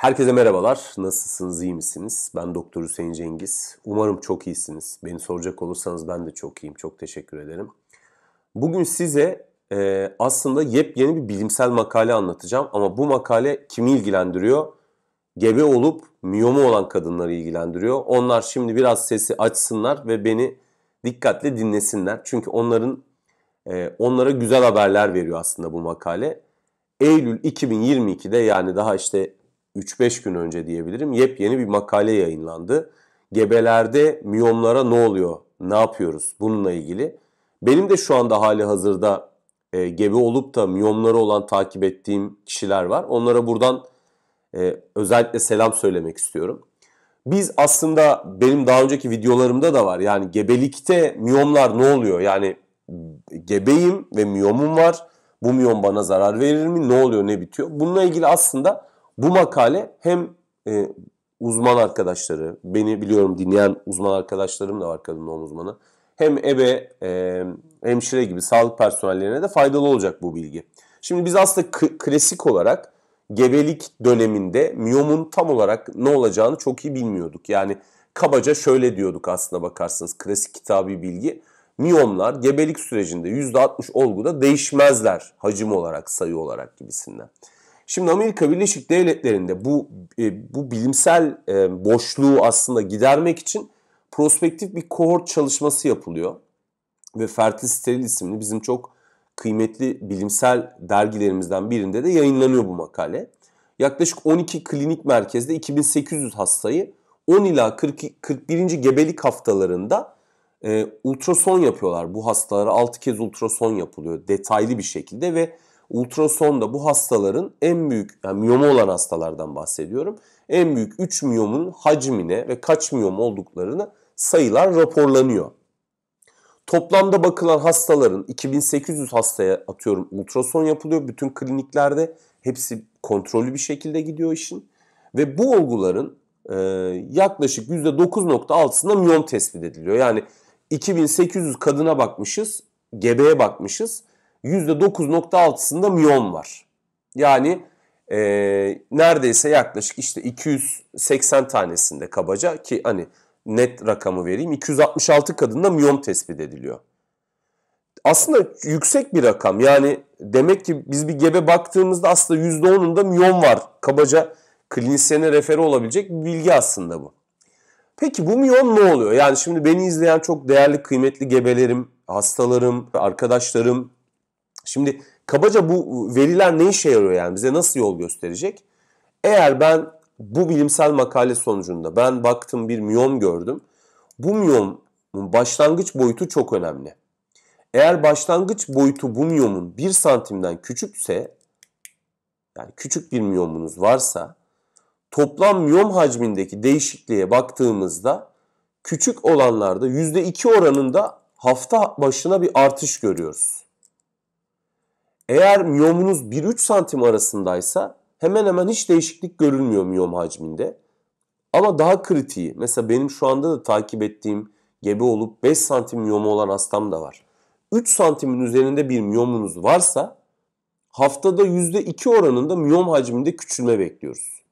Herkese merhabalar. Nasılsınız, iyi misiniz? Ben Doktor Hüseyin Cengiz. Umarım çok iyisiniz. Beni soracak olursanız ben de çok iyiyim. Çok teşekkür ederim. Bugün size e, aslında yepyeni bir bilimsel makale anlatacağım. Ama bu makale kimi ilgilendiriyor? Gebe olup miyomu olan kadınları ilgilendiriyor. Onlar şimdi biraz sesi açsınlar ve beni dikkatle dinlesinler. Çünkü onların e, onlara güzel haberler veriyor aslında bu makale. Eylül 2022'de yani daha işte 3-5 gün önce diyebilirim yepyeni bir makale yayınlandı. Gebelerde miyomlara ne oluyor? Ne yapıyoruz? Bununla ilgili. Benim de şu anda hali hazırda e, gebe olup da miyomları olan takip ettiğim kişiler var. Onlara buradan e, özellikle selam söylemek istiyorum. Biz aslında benim daha önceki videolarımda da var. Yani gebelikte miyomlar ne oluyor? Yani gebeyim ve miyomum var. Bu miyom bana zarar verir mi? Ne oluyor? Ne bitiyor? Bununla ilgili aslında bu makale hem e, uzman arkadaşları, beni biliyorum dinleyen uzman arkadaşlarım da var kadın doğum uzmanı. Hem ebe, e, hemşire gibi sağlık personellerine de faydalı olacak bu bilgi. Şimdi biz aslında klasik olarak gebelik döneminde miyomun tam olarak ne olacağını çok iyi bilmiyorduk. Yani kabaca şöyle diyorduk aslında bakarsanız klasik kitabi bilgi. Miyomlar gebelik sürecinde %60 olguda değişmezler hacim olarak sayı olarak gibisinden. Şimdi Amerika Birleşik Devletleri'nde bu e, bu bilimsel e, boşluğu aslında gidermek için prospektif bir kohort çalışması yapılıyor. Ve Fertil Steril isimli bizim çok kıymetli bilimsel dergilerimizden birinde de yayınlanıyor bu makale. Yaklaşık 12 klinik merkezde 2800 hastayı 10 ila 40, 41. gebelik haftalarında e, ultrason yapıyorlar. Bu hastalara 6 kez ultrason yapılıyor detaylı bir şekilde ve ultrasonda bu hastaların en büyük yani miyomu olan hastalardan bahsediyorum. En büyük 3 miyomun hacmine ve kaç miyom olduklarını sayılar raporlanıyor. Toplamda bakılan hastaların 2800 hastaya atıyorum ultrason yapılıyor. Bütün kliniklerde hepsi kontrollü bir şekilde gidiyor işin. Ve bu olguların e, yaklaşık %9.6'sında miyom tespit ediliyor. Yani 2800 kadına bakmışız, gebeye bakmışız. %9.6'sında miyon var. Yani e, neredeyse yaklaşık işte 280 tanesinde kabaca ki hani net rakamı vereyim 266 kadında miyom tespit ediliyor. Aslında yüksek bir rakam yani demek ki biz bir gebe baktığımızda aslında %10'unda miyom var. Kabaca klinisyene refere olabilecek bir bilgi aslında bu. Peki bu miyon ne oluyor? Yani şimdi beni izleyen çok değerli kıymetli gebelerim, hastalarım, arkadaşlarım, Şimdi kabaca bu veriler ne işe yarıyor yani bize nasıl yol gösterecek? Eğer ben bu bilimsel makale sonucunda ben baktım bir miyom gördüm. Bu miyomun başlangıç boyutu çok önemli. Eğer başlangıç boyutu bu miyomun 1 santimden küçükse yani küçük bir miyomunuz varsa toplam miyom hacmindeki değişikliğe baktığımızda küçük olanlarda %2 oranında hafta başına bir artış görüyoruz. Eğer miyomunuz 1-3 santim arasındaysa hemen hemen hiç değişiklik görülmüyor miyom hacminde. Ama daha kritiği mesela benim şu anda da takip ettiğim gebe olup 5 santim miyomu olan hastam da var. 3 santimin üzerinde bir miyomunuz varsa haftada %2 oranında miyom hacminde küçülme bekliyoruz.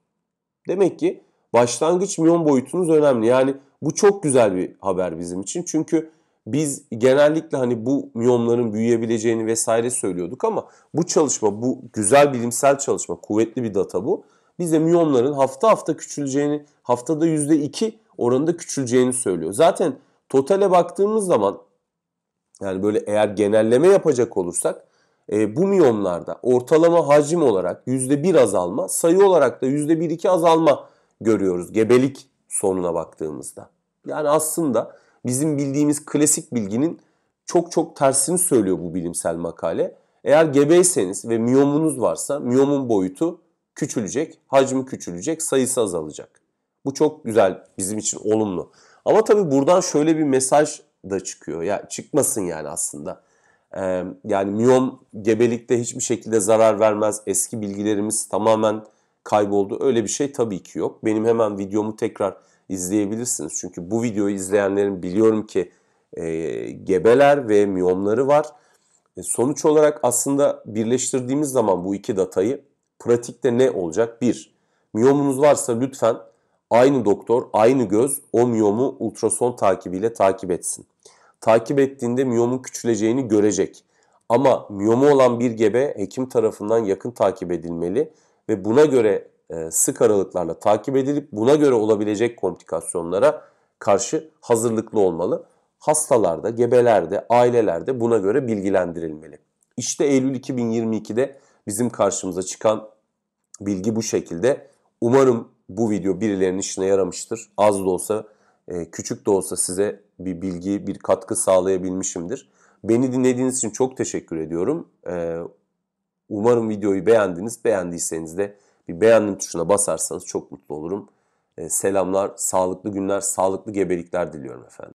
Demek ki başlangıç miyom boyutunuz önemli. Yani bu çok güzel bir haber bizim için. Çünkü biz genellikle hani bu miyomların büyüyebileceğini vesaire söylüyorduk ama bu çalışma, bu güzel bilimsel çalışma, kuvvetli bir data bu. Bize miyomların hafta hafta küçüleceğini, haftada %2 oranında küçüleceğini söylüyor. Zaten totale baktığımız zaman yani böyle eğer genelleme yapacak olursak e, bu miyomlarda ortalama hacim olarak %1 azalma, sayı olarak da %1-2 azalma görüyoruz gebelik sonuna baktığımızda. Yani aslında bizim bildiğimiz klasik bilginin çok çok tersini söylüyor bu bilimsel makale. Eğer gebeyseniz ve miyomunuz varsa miyomun boyutu küçülecek, hacmi küçülecek, sayısı azalacak. Bu çok güzel bizim için olumlu. Ama tabii buradan şöyle bir mesaj da çıkıyor. Ya çıkmasın yani aslında. Ee, yani miyom gebelikte hiçbir şekilde zarar vermez. Eski bilgilerimiz tamamen kayboldu. Öyle bir şey tabii ki yok. Benim hemen videomu tekrar izleyebilirsiniz. Çünkü bu videoyu izleyenlerin biliyorum ki e, gebeler ve miyomları var. E, sonuç olarak aslında birleştirdiğimiz zaman bu iki datayı pratikte ne olacak? Bir, miyomunuz varsa lütfen aynı doktor, aynı göz o miyomu ultrason takibiyle takip etsin. Takip ettiğinde miyomun küçüleceğini görecek. Ama miyomu olan bir gebe hekim tarafından yakın takip edilmeli ve buna göre e, sık aralıklarla takip edilip buna göre olabilecek komplikasyonlara karşı hazırlıklı olmalı. Hastalarda, gebelerde, ailelerde buna göre bilgilendirilmeli. İşte Eylül 2022'de bizim karşımıza çıkan bilgi bu şekilde. Umarım bu video birilerinin işine yaramıştır. Az da olsa, e, küçük de olsa size bir bilgi, bir katkı sağlayabilmişimdir. Beni dinlediğiniz için çok teşekkür ediyorum. E, umarım videoyu beğendiniz. Beğendiyseniz de bir beğendim tuşuna basarsanız çok mutlu olurum. Ee, selamlar, sağlıklı günler, sağlıklı gebelikler diliyorum efendim.